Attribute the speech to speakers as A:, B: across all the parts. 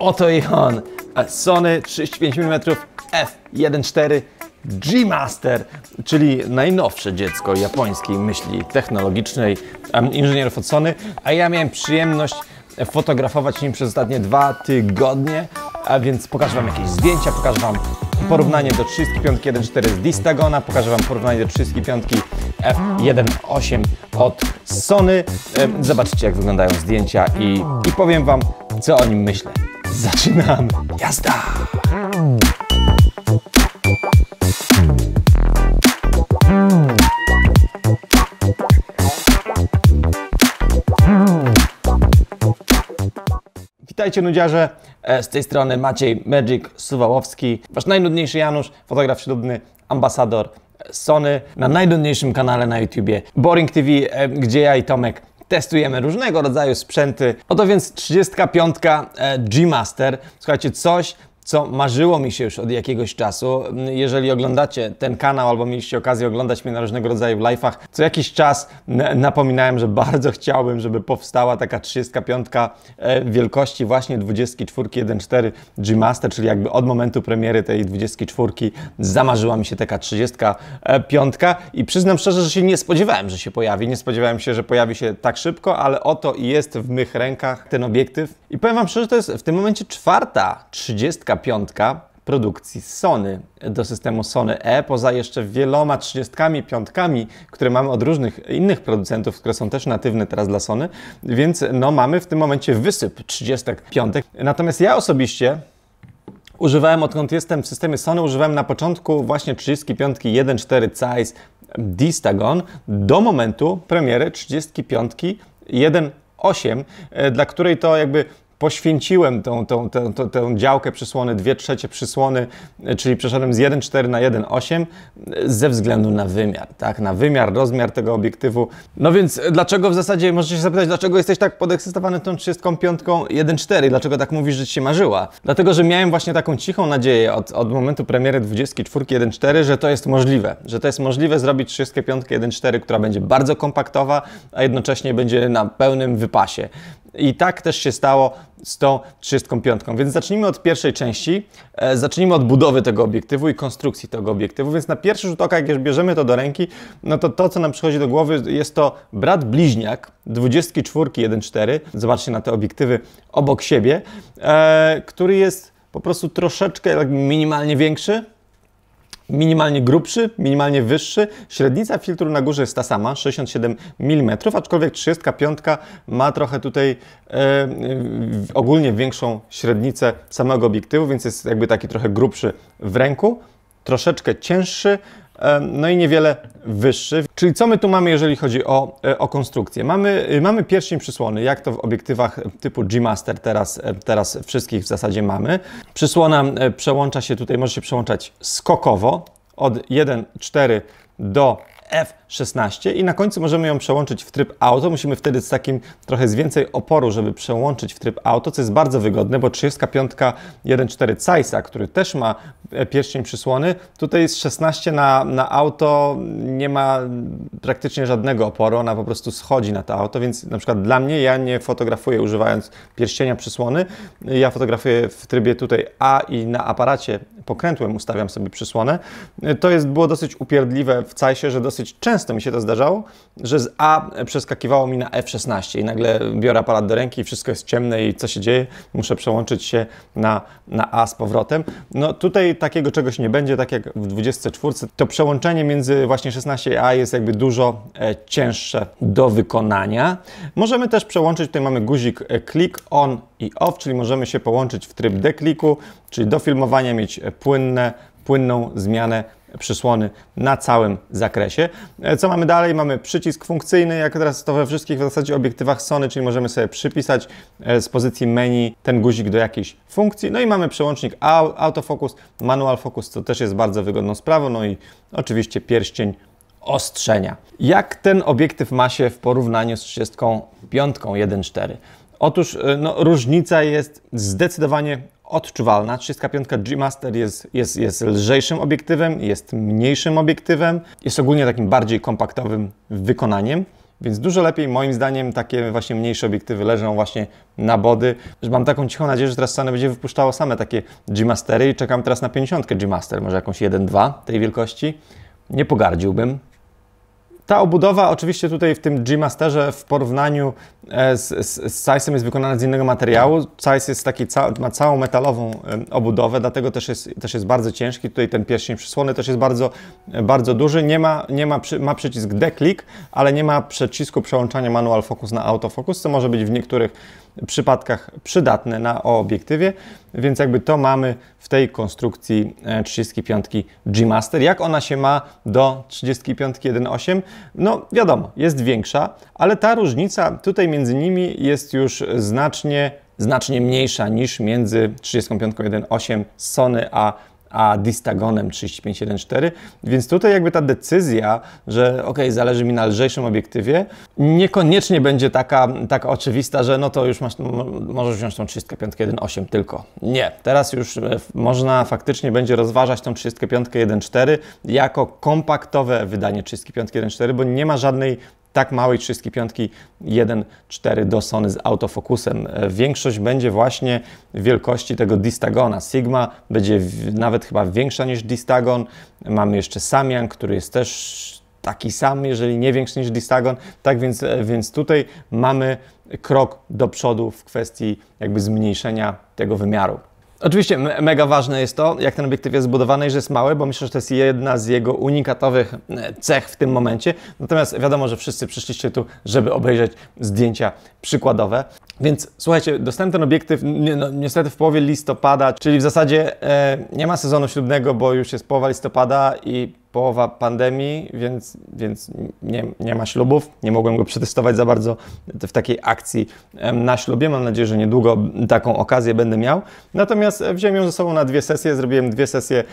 A: oto i on. Sony 35 mm f1.4 G-Master, czyli najnowsze dziecko japońskiej myśli technologicznej, inżynierów od Sony, a ja miałem przyjemność fotografować nim przez ostatnie dwa tygodnie, a więc pokażę Wam jakieś zdjęcia, pokażę Wam porównanie do 35 1.4 z Distagona, pokażę Wam porównanie do 35 F1.8 od Sony. Zobaczycie jak wyglądają zdjęcia i, i powiem Wam co o nim myślę. Zaczynamy. Jazda! Witajcie nudziarze, e, z tej strony Maciej Magic Suwałowski, wasz najnudniejszy Janusz, fotograf ślubny, ambasador Sony, na najnudniejszym kanale na YouTubie Boring TV, e, gdzie ja i Tomek testujemy różnego rodzaju sprzęty. Oto więc 35 e, G-Master. Słuchajcie, coś, co marzyło mi się już od jakiegoś czasu. Jeżeli oglądacie ten kanał albo mieliście okazję oglądać mnie na różnego rodzaju live'ach, co jakiś czas napominałem, że bardzo chciałbym, żeby powstała taka 35 e, wielkości właśnie 24.1.4 1.4 G-Master, czyli jakby od momentu premiery tej 24 zamarzyła mi się taka 35 i przyznam szczerze, że się nie spodziewałem, że się pojawi. Nie spodziewałem się, że pojawi się tak szybko, ale oto jest w mych rękach ten obiektyw. I powiem Wam szczerze, to jest w tym momencie czwarta 35 Piątka produkcji Sony do systemu Sony E, poza jeszcze wieloma piątkami, które mamy od różnych innych producentów, które są też natywne teraz dla Sony, więc no mamy w tym momencie wysyp piątek. Natomiast ja osobiście używałem, odkąd jestem w systemie Sony, używałem na początku właśnie piątki 1.4 size Distagon do momentu premiery piątki 1.8, e, dla której to jakby poświęciłem tą, tą, tą, tą, tą działkę przysłony, dwie trzecie przysłony, e, czyli przeszedłem z 1,4 na 1,8 e, ze względu na wymiar, tak? Na wymiar, rozmiar tego obiektywu. No więc e, dlaczego w zasadzie, możecie się zapytać, dlaczego jesteś tak podekscytowany tą 35 1,4? Dlaczego tak mówisz, że Ci się marzyła? Dlatego, że miałem właśnie taką cichą nadzieję od, od momentu premiery 24 1,4, że to jest możliwe. Że to jest możliwe zrobić 35 1,4, która będzie bardzo kompaktowa, a jednocześnie będzie na pełnym wypasie. I tak też się stało z tą 35. Więc zacznijmy od pierwszej części. E, zacznijmy od budowy tego obiektywu i konstrukcji tego obiektywu. Więc na pierwszy rzut oka, jak już bierzemy to do ręki, no to to, co nam przychodzi do głowy, jest to brat bliźniak 24 1.4. Zobaczcie na te obiektywy obok siebie, e, który jest po prostu troszeczkę tak minimalnie większy, minimalnie grubszy, minimalnie wyższy. Średnica filtru na górze jest ta sama, 67 mm, aczkolwiek 35 ma trochę tutaj e, ogólnie większą średnicę samego obiektywu, więc jest jakby taki trochę grubszy w ręku, troszeczkę cięższy, no i niewiele wyższy. Czyli co my tu mamy, jeżeli chodzi o, e, o konstrukcję? Mamy, y, mamy pierścień przysłony, jak to w obiektywach typu G-Master teraz, e, teraz wszystkich w zasadzie mamy. Przysłona e, przełącza się tutaj, może się przełączać skokowo od 1,4 do F16 i na końcu możemy ją przełączyć w tryb auto. Musimy wtedy z takim trochę z więcej oporu, żeby przełączyć w tryb auto, co jest bardzo wygodne, bo 35 1.4 Zeissa, który też ma e, pierścień przysłony, tutaj jest 16 na, na auto, nie ma praktycznie żadnego oporu, ona po prostu schodzi na to auto, więc na przykład dla mnie, ja nie fotografuję używając pierścienia przysłony, ja fotografuję w trybie tutaj A i na aparacie pokrętłem ustawiam sobie przysłonę. To jest, było dosyć upierdliwe w cajsie, że dosyć często mi się to zdarzało, że z A przeskakiwało mi na F16 i nagle biorę aparat do ręki i wszystko jest ciemne i co się dzieje? Muszę przełączyć się na, na A z powrotem. No tutaj takiego czegoś nie będzie, tak jak w 24. To przełączenie między właśnie 16 a A jest jakby dużo e, cięższe do wykonania. Możemy też przełączyć, tutaj mamy guzik e, Click on i off, czyli możemy się połączyć w tryb dekliku, czyli do filmowania mieć płynne, płynną zmianę przysłony na całym zakresie. E, co mamy dalej? Mamy przycisk funkcyjny, jak teraz to we wszystkich w zasadzie obiektywach Sony, czyli możemy sobie przypisać e, z pozycji menu ten guzik do jakiejś funkcji. No i mamy przełącznik autofocus, manual focus, co też jest bardzo wygodną sprawą, no i oczywiście pierścień ostrzenia. Jak ten obiektyw ma się w porównaniu z 35 1.4? Otóż e, no, różnica jest zdecydowanie odczuwalna. 35 G Master jest, jest, jest lżejszym obiektywem, jest mniejszym obiektywem, jest ogólnie takim bardziej kompaktowym wykonaniem. Więc dużo lepiej moim zdaniem takie właśnie mniejsze obiektywy leżą właśnie na body. Mam taką cichą nadzieję, że teraz Sony będzie wypuszczało same takie G-Mastery i czekam teraz na 50 G-Master, może jakąś 1-2 tej wielkości. Nie pogardziłbym, ta obudowa oczywiście tutaj w tym G-Masterze w porównaniu e, z, z, z jest wykonana z innego materiału. Size jest taki, ca ma całą metalową e, obudowę, dlatego też jest, też jest bardzo ciężki. Tutaj ten pierścień przysłony też jest bardzo, e, bardzo duży. Nie ma, nie ma, przy, ma przycisk deklik, ale nie ma przycisku przełączania manual focus na autofocus, co może być w niektórych przypadkach przydatne na obiektywie, więc jakby to mamy w tej konstrukcji 35 e, G-Master. Jak ona się ma do 35 1.8? No wiadomo, jest większa, ale ta różnica tutaj między nimi jest już znacznie znacznie mniejsza niż między 35 1.8 Sony a a Distagonem 3514, więc tutaj jakby ta decyzja, że ok, zależy mi na lżejszym obiektywie, niekoniecznie będzie taka, taka oczywista, że no to już masz, możesz wziąć tą 35.1.8 tylko. Nie, teraz już e, można faktycznie będzie rozważać tą 35.1.4 jako kompaktowe wydanie 35.1.4, bo nie ma żadnej tak małej 35 1.4 do Sony z autofokusem. E, większość będzie właśnie wielkości tego Distagona. Sigma będzie nawet chyba większa niż Distagon. Mamy jeszcze Samian, który jest też taki sam, jeżeli nie większy niż Distagon. Tak więc, e, więc tutaj mamy krok do przodu w kwestii jakby zmniejszenia tego wymiaru. Oczywiście mega ważne jest to, jak ten obiektyw jest zbudowany i że jest mały, bo myślę, że to jest jedna z jego unikatowych e, cech w tym momencie. Natomiast wiadomo, że wszyscy przyszliście tu, żeby obejrzeć zdjęcia przykładowe. Więc słuchajcie, dostałem ten obiektyw ni no, niestety w połowie listopada, czyli w zasadzie e, nie ma sezonu ślubnego, bo już jest połowa listopada i połowa pandemii, więc, więc nie, nie ma ślubów. Nie mogłem go przetestować za bardzo w takiej akcji na ślubie. Mam nadzieję, że niedługo taką okazję będę miał. Natomiast e, wziąłem ją ze sobą na dwie sesje. Zrobiłem dwie sesje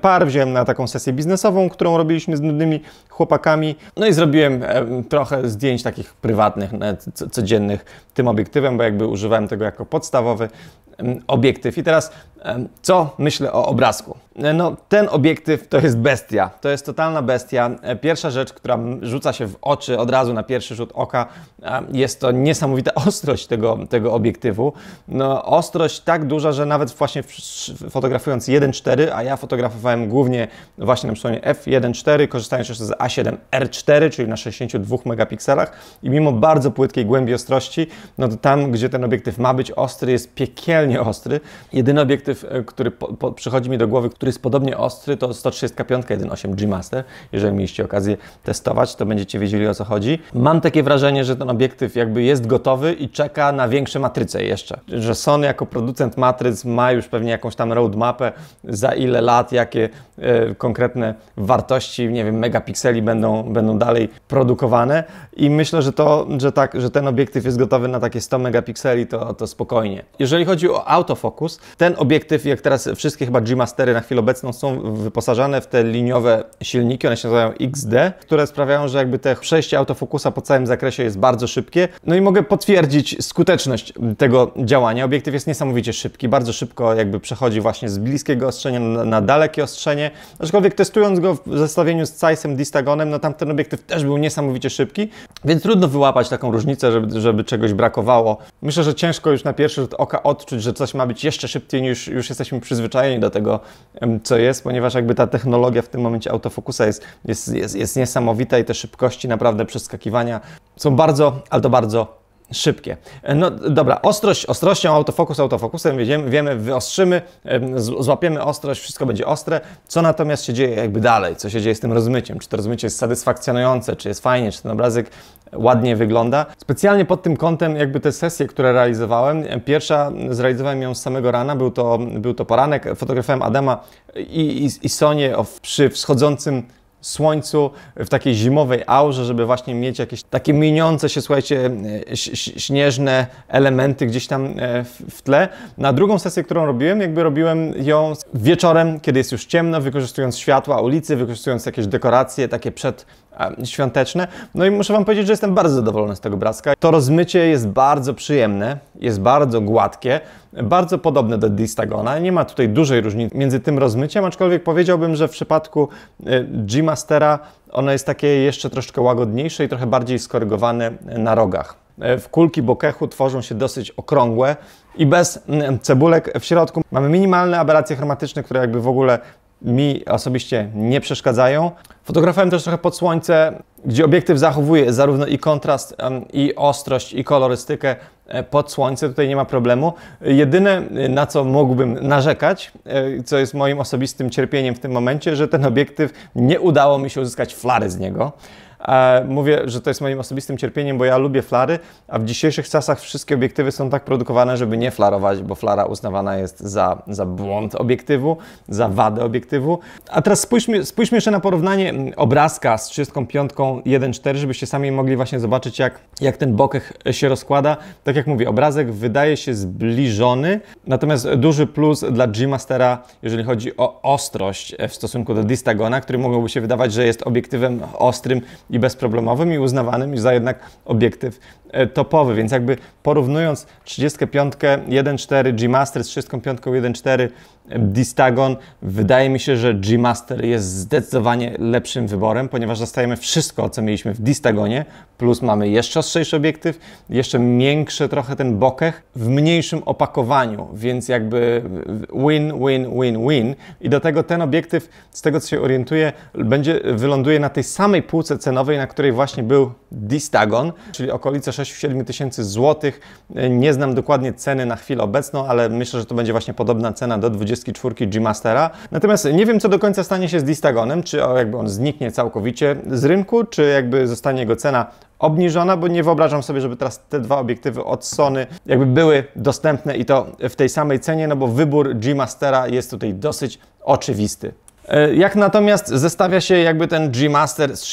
A: par, wziąłem na taką sesję biznesową, którą robiliśmy z nudnymi chłopakami. No i zrobiłem trochę zdjęć takich prywatnych, codziennych tym obiektywem, bo jakby używałem tego jako podstawowy obiektyw. I teraz co myślę o obrazku? E, no, ten obiektyw to jest bestia. To jest totalna bestia. E, pierwsza rzecz, która rzuca się w oczy od razu na pierwszy rzut oka, jest to niesamowita ostrość tego, tego obiektywu. No, ostrość tak duża, że nawet właśnie fotografując 1.4, a ja fotografowałem głównie właśnie na przykład f1.4, korzystając jeszcze z A7R4, czyli na 62 megapikselach i mimo bardzo płytkiej głębi ostrości, no to tam, gdzie ten obiektyw ma być ostry, jest piekielnie piekielnie ostry. Jedyny obiektyw, e, który po, po, przychodzi mi do głowy, który jest podobnie ostry, to 135 1.8 G Master. Jeżeli mieliście okazję testować, to będziecie wiedzieli o co chodzi. Mam takie wrażenie, że ten obiektyw jakby jest gotowy i czeka na większe matryce jeszcze. Że Sony jako producent matryc ma już pewnie jakąś tam roadmapę, za ile lat, jakie y, konkretne wartości, nie wiem, megapikseli będą, będą dalej produkowane i myślę, że to, że tak, że ten obiektyw jest gotowy na takie 100 megapikseli, to, to spokojnie. Jeżeli chodzi o ten obiektyw, jak teraz wszystkie chyba G-Mastery na chwilę obecną są wyposażane w te liniowe silniki, one się nazywają XD, które sprawiają, że jakby te przejście autofokusa po całym zakresie jest bardzo szybkie. No i mogę potwierdzić skuteczność tego działania. Obiektyw jest niesamowicie szybki, bardzo szybko jakby przechodzi właśnie z bliskiego ostrzenia na, na dalekie ostrzenie. Aczkolwiek testując go w zestawieniu z Zeissem Distagonem, no tamten obiektyw też był niesamowicie szybki, więc trudno wyłapać taką różnicę, żeby, żeby czegoś brakowało. Myślę, że ciężko już na pierwszy rzut oka odczuć, że coś ma być jeszcze szybciej niż już jesteśmy przyzwyczajeni do tego, co jest, ponieważ jakby ta technologia w tym momencie autofokusa jest, jest, jest, jest niesamowita i te szybkości naprawdę przeskakiwania są bardzo, ale to bardzo szybkie. E, no dobra, ostrość ostrością, autofokus autofokusem, wiemy, wiemy wyostrzymy, złapiemy ostrość, wszystko będzie ostre. Co natomiast się dzieje jakby dalej? Co się dzieje z tym rozmyciem? Czy to rozmycie jest satysfakcjonujące? Czy jest fajnie? Czy ten obrazek ładnie wygląda? Specjalnie pod tym kątem jakby te sesje, które realizowałem, pierwsza zrealizowałem ją z samego rana, był to, był to poranek, fotografowałem Adama i, i, i Sonię przy wschodzącym słońcu, w takiej zimowej aurze, żeby właśnie mieć jakieś takie mieniące się, słuchajcie, e, śnieżne elementy gdzieś tam e, w tle. Na drugą sesję, którą robiłem, jakby robiłem ją wieczorem, kiedy jest już ciemno, wykorzystując światła ulicy, wykorzystując jakieś dekoracje takie przed E, świąteczne. No i muszę Wam powiedzieć, że jestem bardzo zadowolony z tego obrazka. To rozmycie jest bardzo przyjemne, jest bardzo gładkie, bardzo podobne do Distagona. Nie ma tutaj dużej różnicy między tym rozmyciem, aczkolwiek powiedziałbym, że w przypadku e, G-Mastera ono jest takie jeszcze troszkę łagodniejsze i trochę bardziej skorygowane e, na rogach. W kulki bokechu tworzą się dosyć okrągłe i bez cebulek w środku. Mamy minimalne aberracje chromatyczne, które jakby w ogóle mi osobiście nie przeszkadzają. Fotografowałem też trochę pod słońce, gdzie obiektyw zachowuje zarówno i kontrast, i ostrość, i kolorystykę e, pod słońce, tutaj nie ma problemu. Jedyne, e, na co mógłbym narzekać, e, co jest moim osobistym cierpieniem w tym momencie, że ten obiektyw nie udało mi się uzyskać flary z niego mówię, że to jest moim osobistym cierpieniem, bo ja lubię flary, a w dzisiejszych czasach wszystkie obiektywy są tak produkowane, żeby nie flarować, bo flara uznawana jest za, za błąd obiektywu, za wadę obiektywu. A teraz spójrzmy, spójrzmy jeszcze na porównanie mm, obrazka z 35 1.4, żebyście sami mogli właśnie zobaczyć, jak, jak ten bokeh się rozkłada. Tak jak mówię, obrazek wydaje się zbliżony, natomiast duży plus dla G-Mastera, jeżeli chodzi o ostrość e, w stosunku do Distagona, który mogłoby się wydawać, że jest obiektywem ostrym, i bezproblemowym i uznawanym za jednak obiektyw E, topowy, więc jakby porównując 35 4 G-Master z 35 1.4 Distagon, wydaje mi się, że G-Master jest zdecydowanie lepszym wyborem, ponieważ dostajemy wszystko, co mieliśmy w Distagonie, plus mamy jeszcze ostrzejszy obiektyw, jeszcze większy trochę ten bokeh, w mniejszym opakowaniu, więc jakby win, win, win, win. I do tego ten obiektyw, z tego co się orientuję, będzie, wyląduje na tej samej półce cenowej, na której właśnie był Distagon, czyli okolice 6 6-7 tysięcy złotych. E, nie znam dokładnie ceny na chwilę obecną, ale myślę, że to będzie właśnie podobna cena do 24 G-Mastera. Natomiast nie wiem, co do końca stanie się z Distagonem, czy jakby on zniknie całkowicie z rynku, czy jakby zostanie jego cena obniżona, bo nie wyobrażam sobie, żeby teraz te dwa obiektywy od Sony jakby były dostępne i to w tej samej cenie, no bo wybór G-Mastera jest tutaj dosyć oczywisty. E, jak natomiast zestawia się jakby ten G-Master z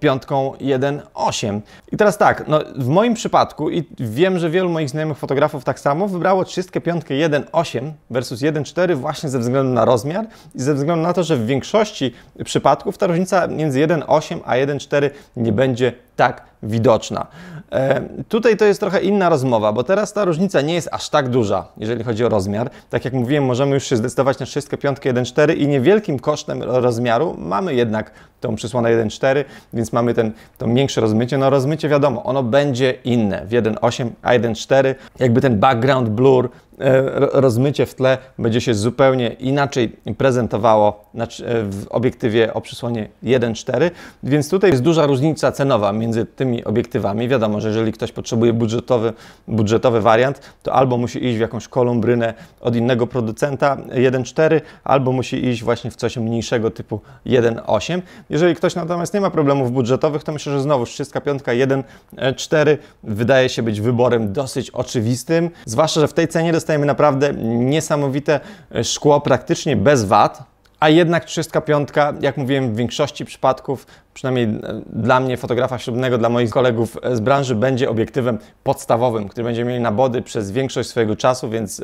A: piątką 1.8. I teraz tak, no w moim przypadku i wiem, że wielu moich znajomych fotografów tak samo wybrało 35 1.8 versus 1.4 właśnie ze względu na rozmiar i ze względu na to, że w większości przypadków ta różnica między 1.8 a 1.4 nie będzie tak widoczna. E, tutaj to jest trochę inna rozmowa, bo teraz ta różnica nie jest aż tak duża, jeżeli chodzi o rozmiar. Tak jak mówiłem, możemy już się zdecydować na wszystkie 5, 1,4 i niewielkim kosztem rozmiaru mamy jednak tą przysłonę 1,4, więc mamy ten, to większe rozmycie. No rozmycie wiadomo, ono będzie inne w 1,8, a 1,4. Jakby ten background blur, E, rozmycie w tle będzie się zupełnie inaczej prezentowało znaczy, e, w obiektywie o przysłonie 1.4, więc tutaj jest duża różnica cenowa między tymi obiektywami. Wiadomo, że jeżeli ktoś potrzebuje budżetowy, budżetowy wariant, to albo musi iść w jakąś kolumbrynę od innego producenta 1.4, albo musi iść właśnie w coś mniejszego typu 1.8. Jeżeli ktoś natomiast nie ma problemów budżetowych, to myślę, że znowu 35 1.4 wydaje się być wyborem dosyć oczywistym, zwłaszcza, że w tej cenie dostajemy naprawdę niesamowite e, szkło, praktycznie bez wad. A jednak 35, jak mówiłem, w większości przypadków, przynajmniej e, dla mnie, fotografa ślubnego, dla moich kolegów e, z branży, będzie obiektywem podstawowym, który będzie mieli nabody przez większość swojego czasu, więc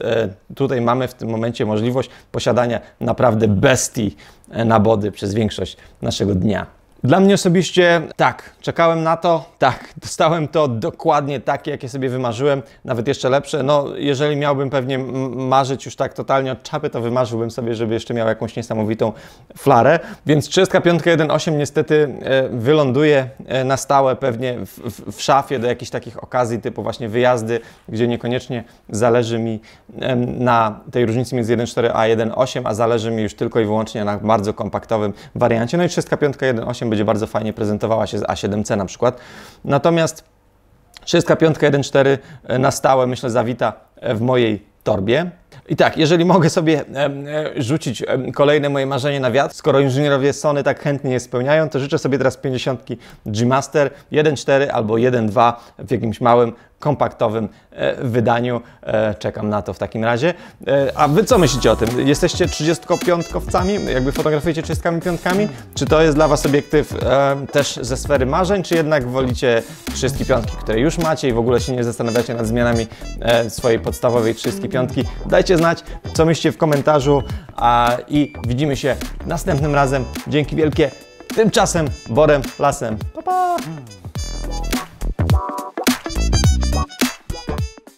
A: tutaj mamy w tym momencie możliwość posiadania naprawdę bestii nabody przez większość naszego dnia. Dla mnie osobiście tak, czekałem na to, tak, dostałem to dokładnie takie, jakie sobie wymarzyłem, nawet jeszcze lepsze. No, jeżeli miałbym pewnie marzyć już tak totalnie od czapy, to wymarzyłbym sobie, żeby jeszcze miał jakąś niesamowitą flarę. Więc 35.1.8 niestety e, wyląduje e, na stałe pewnie w, w, w, szafie do jakichś takich okazji, typu właśnie wyjazdy, gdzie niekoniecznie zależy mi na tej różnicy między 1.4 a 1.8, a zależy mi już tylko i wyłącznie na bardzo kompaktowym wariancie. No i 35.1.8 będzie bardzo fajnie prezentowała się z A7C na przykład. Natomiast 35 1.4 e, na stałe myślę zawita e, w mojej torbie. I tak, jeżeli mogę sobie e, rzucić kolejne moje marzenie na wiatr, skoro inżynierowie Sony tak chętnie je spełniają, to życzę sobie teraz 50 G Master 1.4 albo 1.2 w jakimś małym kompaktowym e, wydaniu. E, czekam na to w takim razie. E, a Wy co myślicie o tym? Jesteście 35-kowcami? Jakby fotografujecie 35 piątkami Czy to jest dla Was obiektyw też ze sfery marzeń, czy jednak wolicie 35, które już macie i w ogóle się nie zastanawiacie nad zmianami swojej podstawowej 35? Dajcie znać, co myślicie w komentarzu a, i widzimy się następnym razem. Dzięki wielkie. Tymczasem Borem Lasem. Pa, pa!